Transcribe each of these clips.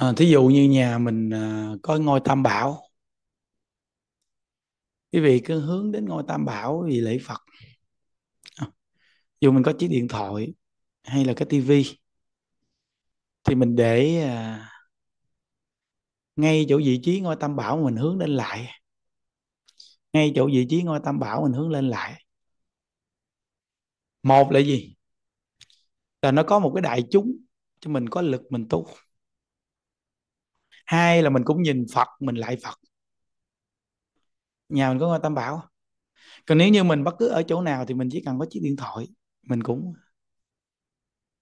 à, thí dụ như nhà mình à, có ngôi tam bảo quý vị cứ hướng đến ngôi tam bảo vì lễ phật à, dù mình có chiếc điện thoại hay là cái tivi thì mình để à, ngay chỗ vị trí ngôi tam bảo mình hướng lên lại ngay chỗ vị trí ngôi tam bảo mình hướng lên lại một là gì là nó có một cái đại chúng cho mình có lực mình tu hai là mình cũng nhìn phật mình lại phật nhà mình có ngôi tam bảo còn nếu như mình bất cứ ở chỗ nào thì mình chỉ cần có chiếc điện thoại mình cũng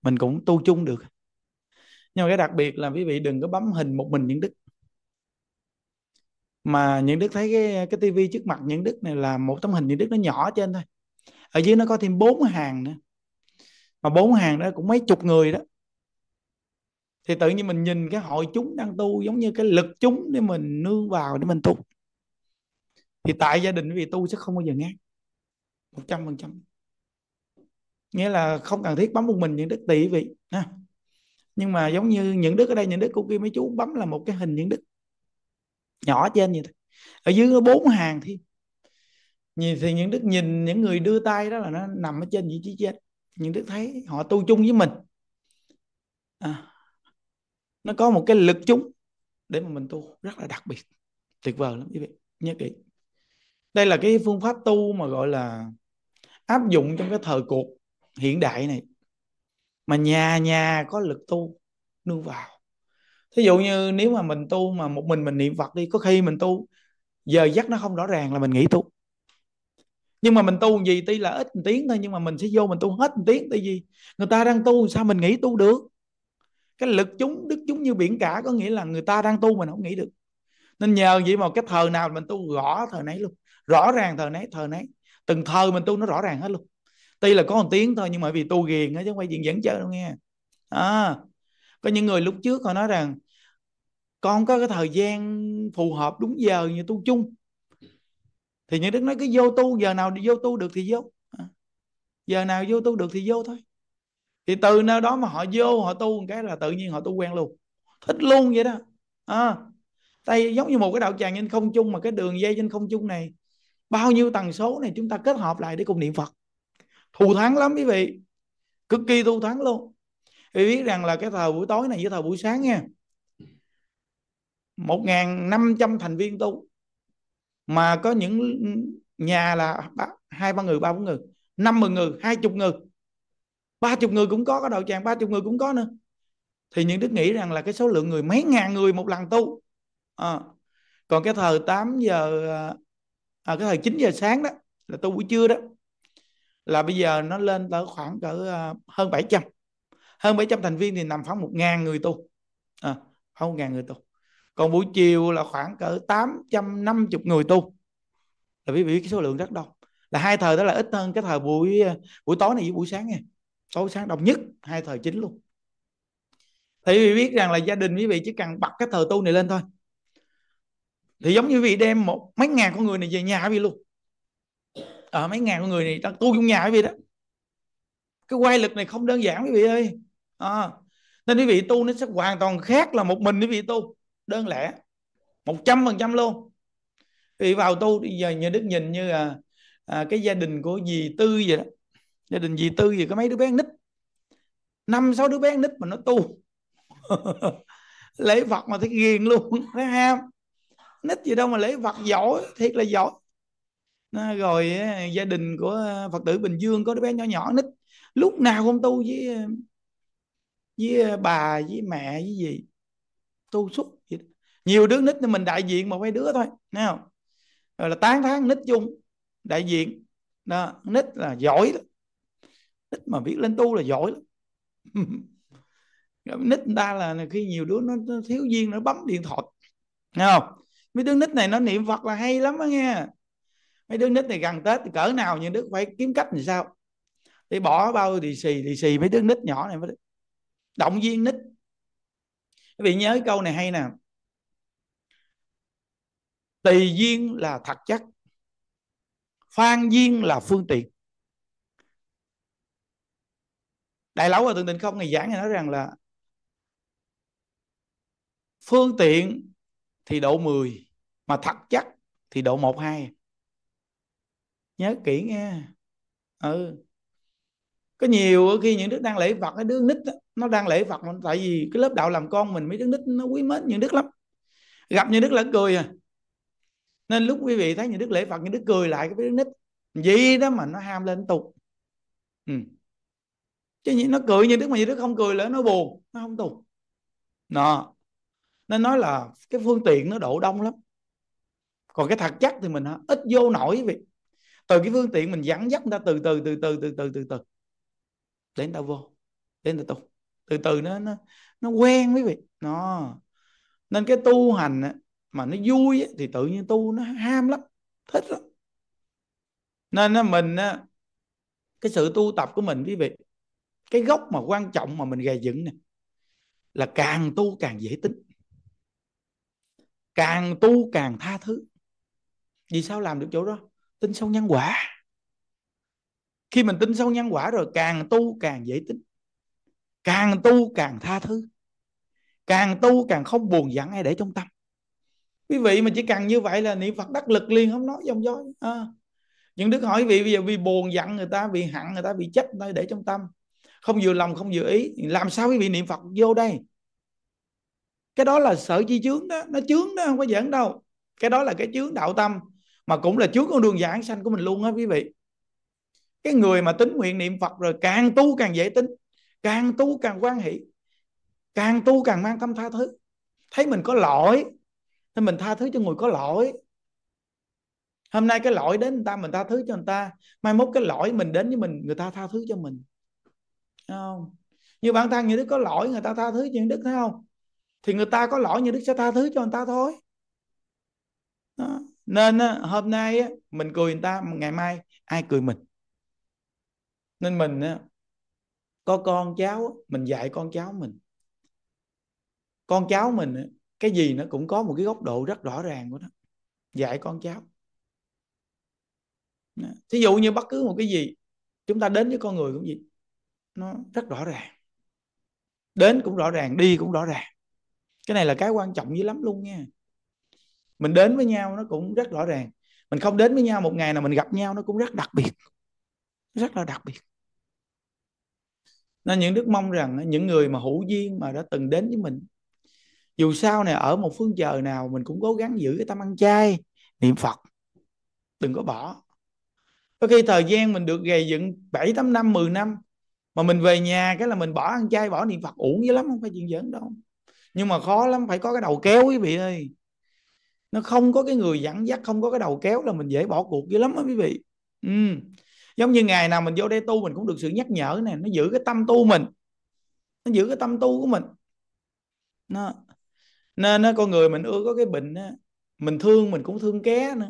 mình cũng tu chung được nhưng mà cái đặc biệt là quý vị đừng có bấm hình một mình những đức mà những đức thấy cái cái tivi trước mặt những đức này là một tấm hình những đức nó nhỏ trên thôi ở dưới nó có thêm bốn hàng nữa mà bốn hàng đó cũng mấy chục người đó thì tự nhiên mình nhìn cái hội chúng đang tu giống như cái lực chúng để mình nương vào để mình tu thì tại gia đình vì tu sẽ không bao giờ ngán một trăm phần trăm nghĩa là không cần thiết bấm một mình những đức tỷ vị ha nhưng mà giống như những đức ở đây những đức của kia mấy chú bấm là một cái hình những đức nhỏ trên vậy thôi ở dưới có bốn hàng thì nhìn thì những đức nhìn những người đưa tay đó là nó nằm ở trên vị trí trên những đức thấy họ tu chung với mình à, nó có một cái lực chúng để mà mình tu rất là đặc biệt tuyệt vời lắm quý vị nhớ kỹ đây là cái phương pháp tu mà gọi là áp dụng trong cái thời cuộc hiện đại này mà nhà nhà có lực tu nương vào thí dụ như nếu mà mình tu mà một mình mình niệm phật đi có khi mình tu giờ giấc nó không rõ ràng là mình nghĩ tu nhưng mà mình tu gì tuy là ít một tiếng thôi nhưng mà mình sẽ vô mình tu hết một tiếng tại vì người ta đang tu sao mình nghĩ tu được cái lực chúng đức chúng như biển cả có nghĩa là người ta đang tu mình không nghĩ được nên nhờ vậy mà cái thờ nào mình tu rõ thờ nấy luôn rõ ràng thờ nấy thờ nấy từng thờ mình tu nó rõ ràng hết luôn tuy là có một tiếng thôi nhưng mà vì tu ghiền á chứ không phải chuyện dẫn chơi đâu nghe à, có những người lúc trước họ nói rằng con có cái thời gian phù hợp đúng giờ như tu chung thì những đức nói cứ vô tu giờ nào đi vô tu được thì vô à, giờ nào vô tu được thì vô thôi thì từ nơi đó mà họ vô họ tu một cái là tự nhiên họ tu quen luôn thích luôn vậy đó à, tại giống như một cái đạo tràng trên không chung mà cái đường dây trên không chung này bao nhiêu tần số này chúng ta kết hợp lại để cùng niệm phật thù thắng lắm quý vị cực kỳ thù thắng luôn vì biết rằng là cái thời buổi tối này với thời buổi sáng nha một ngàn năm trăm thành viên tu mà có những nhà là hai ba người ba bốn người năm mười người hai chục người ba chục người cũng có cái đạo tràng ba chục người cũng có nữa thì những đức nghĩ rằng là cái số lượng người mấy ngàn người một lần tu à. còn cái thời 8 giờ à, à, cái thời 9 giờ sáng đó là tu buổi trưa đó là bây giờ nó lên tới khoảng cỡ à, hơn 700 hơn 700 thành viên thì nằm khoảng một ngàn người tu à, khoảng 1.000 người tu còn buổi chiều là khoảng cỡ 850 người tu là quý vị cái số lượng rất đông là hai thời đó là ít hơn cái thời buổi à, buổi tối này với buổi sáng nha tối sáng đông nhất hai thời chính luôn thì quý vị biết rằng là gia đình quý vị chỉ cần bật cái thờ tu này lên thôi thì giống như quý vị đem một mấy ngàn con người này về nhà quý vị luôn ở ờ, mấy ngàn con người này đang tu trong nhà quý vị đó cái quay lực này không đơn giản quý vị ơi à, nên quý vị tu nó sẽ hoàn toàn khác là một mình quý vị tu đơn lẻ một trăm phần trăm luôn quý vị vào tu thì giờ như đức nhìn như là à, cái gia đình của dì tư vậy đó gia đình gì tư gì có mấy đứa bé nít năm sáu đứa bé nít mà nó tu lễ phật mà thấy ghiền luôn thấy ham nít gì đâu mà lễ phật giỏi thiệt là giỏi nó rồi gia đình của ờ, phật tử bình dương có đứa bé nhỏ nhỏ nít lúc nào cũng tu với ờ, với ờ, bà với mẹ với gì tu suốt nhiều đứa nít thì mình đại diện một mấy đứa thôi nào rồi là tán tháng nít chung đại diện đó nít là giỏi lắm nít mà viết lên tu là giỏi lắm nít người ta là khi nhiều đứa nó, nó thiếu duyên nó bấm điện thoại nghe không mấy đứa nít này nó niệm phật là hay lắm á nghe mấy đứa nít này gần tết thì cỡ nào nhưng đức phải kiếm cách làm sao để bỏ bao thì xì thì xì mấy đứa nít nhỏ này mới động viên nít quý vị nhớ câu này hay nè tùy duyên là thật chắc phan duyên là phương tiện đại lão và thượng tịnh không ngày giảng thì nói rằng là phương tiện thì độ 10 mà thật chắc thì độ một hai nhớ kỹ nghe ừ có nhiều khi những đức đang lễ Phật cái đứa nít đó, nó đang lễ Phật tại vì cái lớp đạo làm con mình mấy đứa nít nó quý mến những đức lắm gặp những đức là cười à nên lúc quý vị thấy những đức lễ Phật những đức cười lại cái đứa nít gì đó mà nó ham lên tục ừ chứ nó cười như đức mà như đức không cười là nó buồn nó không tù nó nên nói là cái phương tiện nó độ đông lắm còn cái thật chắc thì mình ít vô nổi vì từ cái phương tiện mình dẫn dắt người ta từ từ từ từ từ từ từ từ để người ta vô để người ta tu từ từ nó nó nó quen quý vị nó nên cái tu hành mà nó vui thì tự nhiên tu nó ham lắm thích lắm nên mình cái sự tu tập của mình quý vị cái gốc mà quan trọng mà mình gây dựng nè là càng tu càng dễ tính càng tu càng tha thứ vì sao làm được chỗ đó tin sâu nhân quả khi mình tin sâu nhân quả rồi càng tu càng dễ tính càng tu càng tha thứ càng tu càng không buồn giận ai để trong tâm quý vị mà chỉ cần như vậy là niệm phật đắc lực liền không nói dòng dối à. những đức hỏi vị bây giờ vì buồn giận người ta vì hận người ta bị chấp nơi để trong tâm không vừa lòng không vừa ý làm sao quý vị niệm phật vô đây cái đó là sở chi chướng đó nó chướng đó không có giỡn đâu cái đó là cái chướng đạo tâm mà cũng là chướng con đường giảng sanh của mình luôn á quý vị cái người mà tính nguyện niệm phật rồi càng tu càng dễ tính càng tu càng quan hệ càng tu càng mang tâm tha thứ thấy mình có lỗi thì mình tha thứ cho người có lỗi hôm nay cái lỗi đến người ta mình tha thứ cho người ta mai mốt cái lỗi mình đến với mình người ta tha thứ cho mình không như bản thân như đức có lỗi người ta tha thứ cho đức thấy không thì người ta có lỗi như đức sẽ tha thứ cho người ta thôi đó. nên hôm nay mình cười người ta ngày mai ai cười mình nên mình có con cháu mình dạy con cháu mình con cháu mình cái gì nó cũng có một cái góc độ rất rõ ràng của nó dạy con cháu thí dụ như bất cứ một cái gì chúng ta đến với con người cũng vậy nó rất rõ ràng đến cũng rõ ràng đi cũng rõ ràng cái này là cái quan trọng dữ lắm luôn nha mình đến với nhau nó cũng rất rõ ràng mình không đến với nhau một ngày nào mình gặp nhau nó cũng rất đặc biệt rất là đặc biệt nên những đức mong rằng những người mà hữu duyên mà đã từng đến với mình dù sao này ở một phương trời nào mình cũng cố gắng giữ cái tâm ăn chay niệm phật đừng có bỏ có khi thời gian mình được gầy dựng 7, 8 năm, 10 năm mà mình về nhà cái là mình bỏ ăn chay bỏ niệm phật uổng dữ lắm không phải chuyện giỡn đâu nhưng mà khó lắm phải có cái đầu kéo quý vị ơi nó không có cái người dẫn dắt không có cái đầu kéo là mình dễ bỏ cuộc dữ lắm á quý vị ừ. giống như ngày nào mình vô đây tu mình cũng được sự nhắc nhở này nó giữ cái tâm tu mình nó giữ cái tâm tu của mình nó nên nó con người mình ưa có cái bệnh á mình thương mình cũng thương ké nữa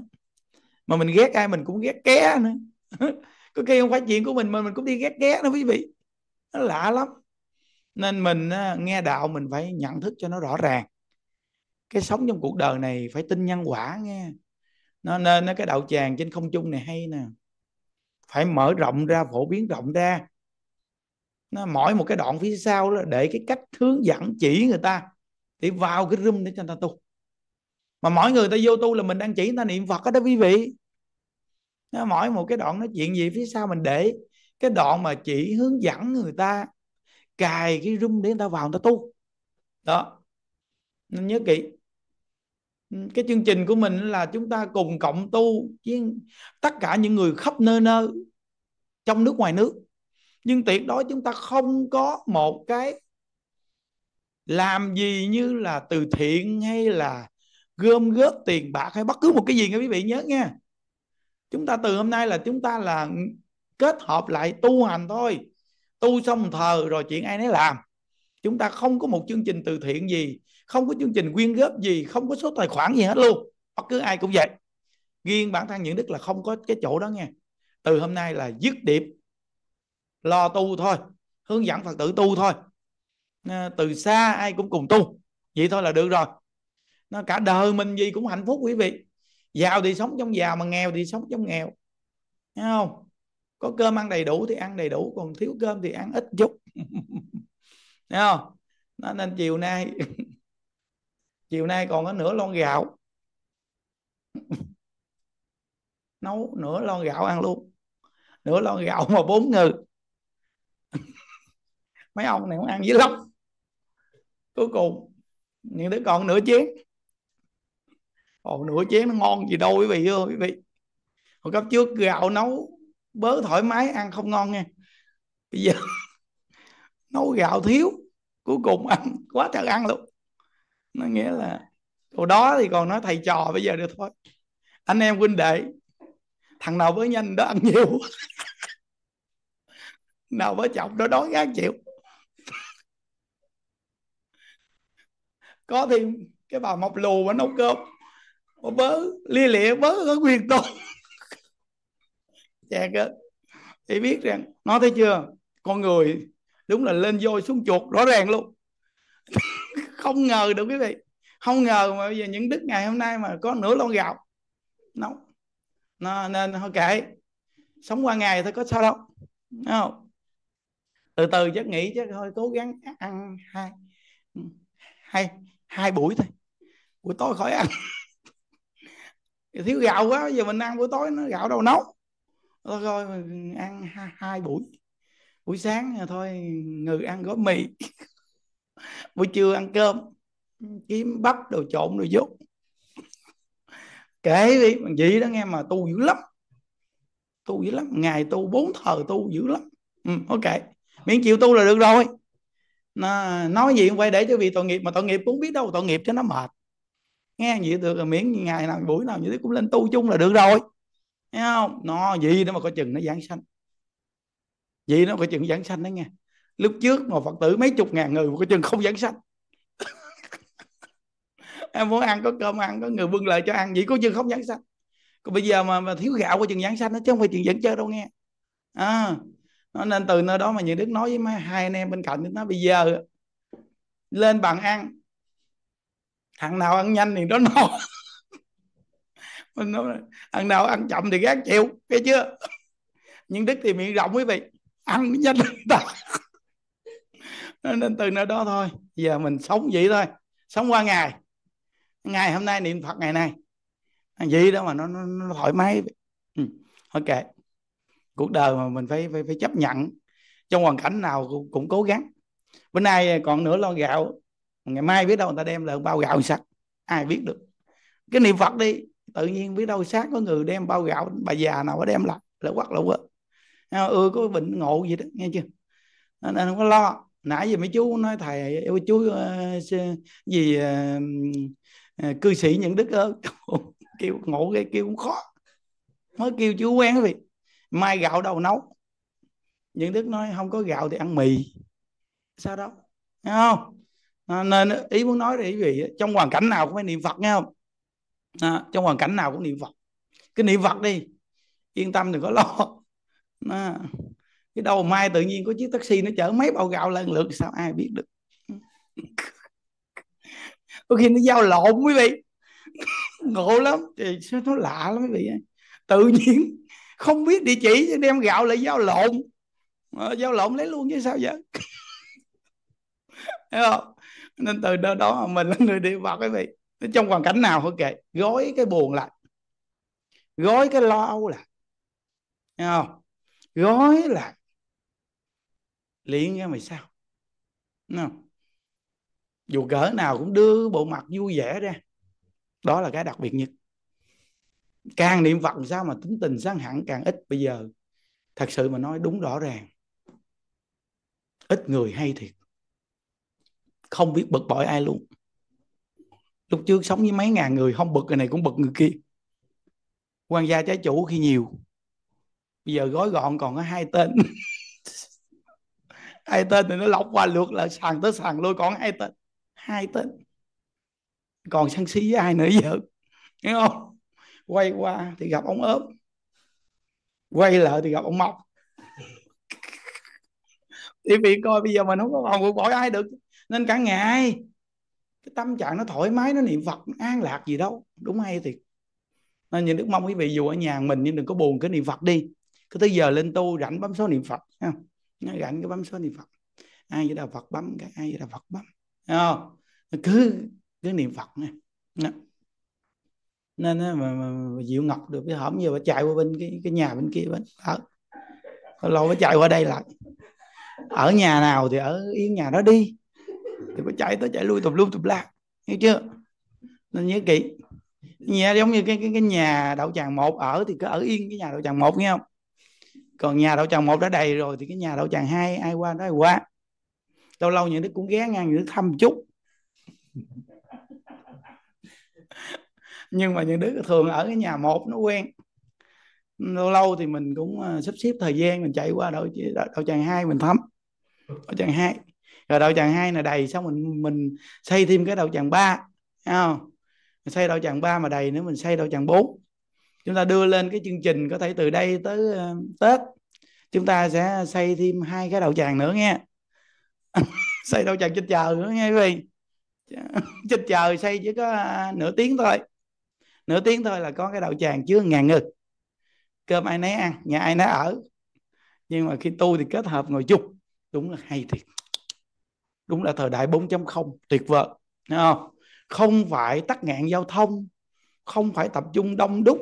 mà mình ghét ai mình cũng ghét ké nữa có khi không phải chuyện của mình mà mình cũng đi ghét ghét đó quý vị nó lạ lắm nên mình nghe đạo mình phải nhận thức cho nó rõ ràng cái sống trong cuộc đời này phải tin nhân quả nghe nó nên cái đạo tràng trên không trung này hay nè phải mở rộng ra phổ biến rộng ra nó mỗi một cái đoạn phía sau là để cái cách hướng dẫn chỉ người ta để vào cái room để cho người ta tu mà mỗi người ta vô tu là mình đang chỉ người ta niệm phật đó, đó quý vị nó mỗi một cái đoạn nói chuyện gì phía sau mình để cái đoạn mà chỉ hướng dẫn người ta cài cái rung để người ta vào người ta tu đó nên nhớ kỹ cái chương trình của mình là chúng ta cùng cộng tu với tất cả những người khắp nơi nơi trong nước ngoài nước nhưng tuyệt đối chúng ta không có một cái làm gì như là từ thiện hay là gom góp tiền bạc hay bất cứ một cái gì nha quý vị nhớ nha chúng ta từ hôm nay là chúng ta là kết hợp lại tu hành thôi tu xong thờ rồi chuyện ai nấy làm chúng ta không có một chương trình từ thiện gì không có chương trình quyên góp gì không có số tài khoản gì hết luôn bất cứ ai cũng vậy riêng bản thân những đức là không có cái chỗ đó nghe từ hôm nay là dứt điểm, lo tu thôi hướng dẫn phật tử tu thôi à, từ xa ai cũng cùng tu vậy thôi là được rồi nó cả đời mình gì cũng hạnh phúc quý vị giàu thì sống trong giàu mà nghèo thì sống trong nghèo Thấy không có cơm ăn đầy đủ thì ăn đầy đủ còn thiếu cơm thì ăn ít chút Thấy không nó nên chiều nay chiều nay còn có nửa lon gạo nấu nửa lon gạo ăn luôn nửa lon gạo mà bốn người mấy ông này cũng ăn dữ lắm cuối cùng những đứa còn nửa chén còn nửa chén nó ngon gì đâu quý vị ơi quý vị hồi cấp trước gạo nấu bớ thoải mái ăn không ngon nghe bây giờ nấu gạo thiếu cuối cùng ăn quá thật ăn luôn nó nghĩa là hồi đó thì còn nói thầy trò bây giờ được thôi anh em huynh đệ thằng nào với nhanh đó ăn nhiều nào với chọc đó đói gán chịu có thêm cái bà mọc lù mà nấu cơm Ô bớ lia lịa bớ có quyền tôi chà dạ, cơ thì biết rằng nó thấy chưa con người đúng là lên voi xuống chuột rõ ràng luôn không ngờ được quý vị không ngờ mà bây giờ những đức ngày hôm nay mà có nửa lon gạo nấu nó nên thôi kệ sống qua ngày thôi có sao đâu không? từ từ chắc nghĩ chứ thôi cố gắng ăn hai hai hai buổi thôi buổi tối khỏi ăn thiếu gạo quá bây giờ mình ăn buổi tối nó gạo đâu nấu thôi rồi ăn hai, hai buổi buổi sáng thôi ngừ ăn gói mì buổi trưa ăn cơm kiếm bắp đồ trộn đồ dốt kể đi bằng gì đó nghe mà tu dữ lắm tu dữ lắm ngày tu bốn thờ tu dữ lắm ừ, ok miễn chịu tu là được rồi nó nói gì quay để cho vì tội nghiệp mà tội nghiệp cũng biết đâu tội nghiệp cho nó mệt nghe vậy được rồi miễn ngày nào buổi nào như thế cũng lên tu chung là được rồi Thấy không nó gì đó mà có chừng nó giảng sanh gì nó có chừng giảng sanh đó nghe lúc trước mà phật tử mấy chục ngàn người mà có chừng không giảng sanh em muốn ăn có cơm ăn có người bưng lại cho ăn vậy có chừng không giảng sanh còn bây giờ mà, mà thiếu gạo có chừng giảng sanh nó chứ không phải chừng giảng chơi đâu nghe à, nó nên từ nơi đó mà những đức nói với mấy hai anh em bên cạnh nó bây giờ lên bàn ăn thằng nào ăn nhanh thì nó no mình nói ăn nào ăn chậm thì gác chịu nghe chưa nhưng đức thì miệng rộng quý vị ăn nhanh người ta nên từ nơi đó thôi giờ mình sống vậy thôi sống qua ngày ngày hôm nay niệm phật ngày nay vậy đó mà nó, nó, nó thoải mái ừ. ok cuộc đời mà mình phải phải, phải chấp nhận trong hoàn cảnh nào cũng, cũng cố gắng bữa nay còn nửa lon gạo ngày mai biết đâu người ta đem là bao gạo sạch ai biết được cái niệm phật đi tự nhiên biết đâu sáng có người đem bao gạo bà già nào có đem lại là quắc là quắc ừ có bệnh ngộ gì đó nghe chưa nên không có lo nãy giờ mấy chú nói thầy yêu chú uh, gì uh, cư sĩ những đức ơi kêu ngộ cái kêu cũng khó mới kêu chú quen cái việc mai gạo đầu nấu những đức nói không có gạo thì ăn mì sao đâu nghe không à, nên ý muốn nói là quý vị trong hoàn cảnh nào cũng phải niệm phật nghe không à, trong hoàn cảnh nào cũng niệm phật cái niệm phật đi yên tâm đừng có lo à, cái đầu mai tự nhiên có chiếc taxi nó chở mấy bao gạo lần lượt sao ai biết được có khi nó giao lộn quý vị ngộ lắm thì nó lạ lắm quý vị tự nhiên không biết địa chỉ đem gạo lại giao lộn ờ, giao lộn lấy luôn chứ sao vậy Thấy không? nên từ đó đó mình là người đi vào cái vị trong hoàn cảnh nào thôi kệ gói cái buồn lại gói cái lo âu lại nghe không gói lại liền ra mày sao nghe không? dù cỡ nào cũng đưa bộ mặt vui vẻ ra đó là cái đặc biệt nhất càng niệm phật sao mà tính tình sáng hẳn càng ít bây giờ thật sự mà nói đúng rõ ràng ít người hay thiệt không biết bực bội ai luôn lúc trước sống với mấy ngàn người không bực người này cũng bực người kia quan gia trái chủ khi nhiều bây giờ gói gọn còn có hai tên hai tên thì nó lọc qua lượt là sàn tới sàn lôi còn hai tên hai tên còn sân si với ai nữa giờ nghe không quay qua thì gặp ông ốm quay lại thì gặp ông mọc thì vì coi bây giờ mình không có vòng cuộc bỏ ai được nên cả ngày cái tâm trạng nó thoải mái nó niệm phật an lạc gì đâu đúng hay thì nên nhà đức mong quý vị dù ở nhà mình nhưng đừng có buồn cái niệm phật đi cứ tới giờ lên tu rảnh bấm số niệm phật ha rảnh cái bấm số niệm phật ai với đạo phật bấm cái ai với đạo phật bấm không? cứ cứ niệm phật nè nên mà, mà, mà diệu ngọc được cái hổm giờ bà chạy qua bên cái cái nhà bên kia bên ở lâu mới chạy qua đây lại ở nhà nào thì ở yên nhà đó đi thì phải chạy tới chạy lui tùm lum tùm la hiểu chưa nên nhớ kỹ nhà giống như cái cái cái nhà đậu tràng một ở thì cứ ở yên cái nhà đậu tràng một nghe không còn nhà đậu tràng một đã đầy rồi thì cái nhà đậu tràng hai ai qua nói ai qua lâu lâu những đứa cũng ghé ngang những đứa thăm chút nhưng mà những đứa thường ở cái nhà một nó quen lâu lâu thì mình cũng à, sắp xếp thời gian mình chạy qua đậu đậu tràng hai mình thăm đậu tràng hai rồi đạo tràng hai là đầy xong mình mình xây thêm cái đạo tràng ba không xây đạo tràng ba mà đầy nữa mình xây đạo tràng bốn chúng ta đưa lên cái chương trình có thể từ đây tới ờ, tết chúng ta sẽ xây thêm hai cái đạo tràng nữa nghe xây đạo tràng chích chờ nữa nghe quý vị chích chờ xây chỉ có à, nửa tiếng thôi nửa tiếng thôi là có cái đạo tràng chứa ngàn ngực cơm ai nấy ăn nhà ai nấy ở nhưng mà khi tu thì kết hợp ngồi chung đúng là hay thiệt đúng là thời đại 4.0 tuyệt vời không? không phải tắc nghẹn giao thông không phải tập trung đông đúc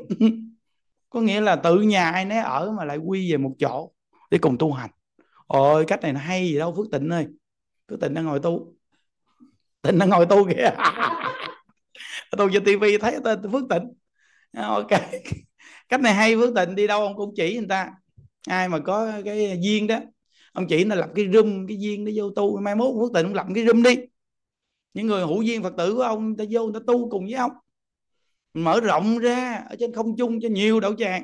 có nghĩa là tự nhà ai nấy ở mà lại quy về một chỗ để cùng tu hành ôi cách này nó hay gì đâu phước tịnh ơi phước tịnh đang ngồi tu tịnh đang ngồi tu kìa tu trên tivi thấy tên phước tịnh ok cách này hay phước tịnh đi đâu ông cũng chỉ người ta ai mà có cái duyên đó ông chỉ nó lập cái room cái duyên nó vô tu mai mốt quốc tình ông lập cái room đi những người hữu duyên phật tử của ông ta vô ta tu cùng với ông mở rộng ra ở trên không chung cho nhiều đậu tràng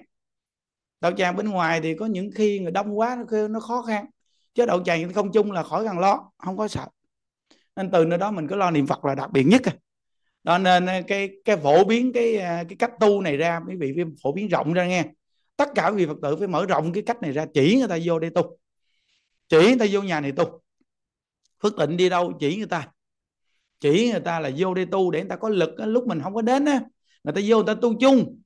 đậu tràng bên ngoài thì có những khi người đông quá nó kêu nó khó khăn chứ đậu tràng không chung là khỏi cần lo không có sợ nên từ nơi đó mình cứ lo niệm phật là đặc biệt nhất à. đó nên ờ, cái cái phổ biến cái ờ, cái cách tu này ra mới bị phổ biến rộng ra nghe tất cả quý vị phật tử phải mở rộng cái cách này ra chỉ người ta vô đây tu chỉ người ta vô nhà này tu phước tịnh đi đâu chỉ người ta chỉ người ta là vô đi tu để người ta có lực lúc mình không có đến á người ta vô người ta tu chung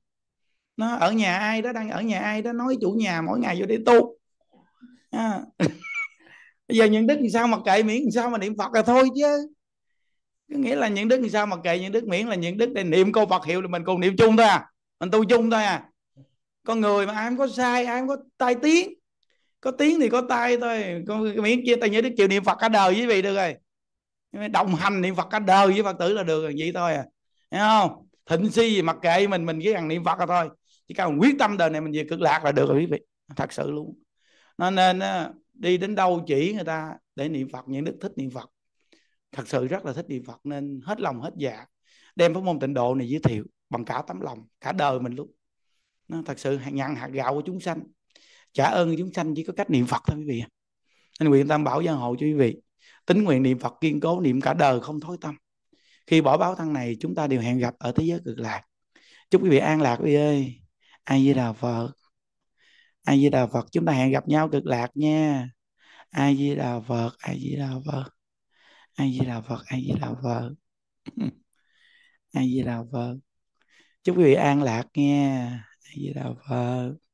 nó ở nhà ai đó đang ở nhà ai đó nói chủ nhà mỗi ngày vô đi tu à. bây giờ những đức làm sao mà kệ miễn làm sao mà niệm phật là thôi chứ có nghĩa là những đức làm sao mà kệ những đức miễn là những đức để niệm câu phật hiệu là mình cùng niệm chung thôi à mình tu chung thôi à con người mà ai không có sai ai không có tai tiếng có tiếng thì có tay thôi con miễn chia tay nhớ đức chịu niệm phật cả đời với vị được rồi đồng hành niệm phật cả đời với phật tử là được rồi vậy thôi à thấy không thịnh si gì mặc kệ mình mình cứ cần niệm phật là thôi chỉ cần quyết tâm đời này mình về cực lạc là được rồi quý vị thật sự luôn nó nên đi đến đâu chỉ người ta để niệm phật những đức thích niệm phật thật sự rất là thích niệm phật nên hết lòng hết dạ đem pháp môn tịnh độ này giới thiệu bằng cả tấm lòng cả đời mình luôn nó thật sự nhận hạt gạo của chúng sanh trả ơn chúng sanh chỉ có cách niệm phật thôi quý vị nên nguyện tam bảo gia hộ cho quý vị tính nguyện niệm phật kiên cố niệm cả đời không thối tâm khi bỏ báo thân này chúng ta đều hẹn gặp ở thế giới cực lạc chúc quý vị an lạc quý vị ơi ai với đà phật ai với đà phật chúng ta hẹn gặp nhau cực lạc nha ai với đà phật ai với đà phật ai với đà phật ai với đà phật ai với đà phật chúc quý vị an lạc nha ai với đà phật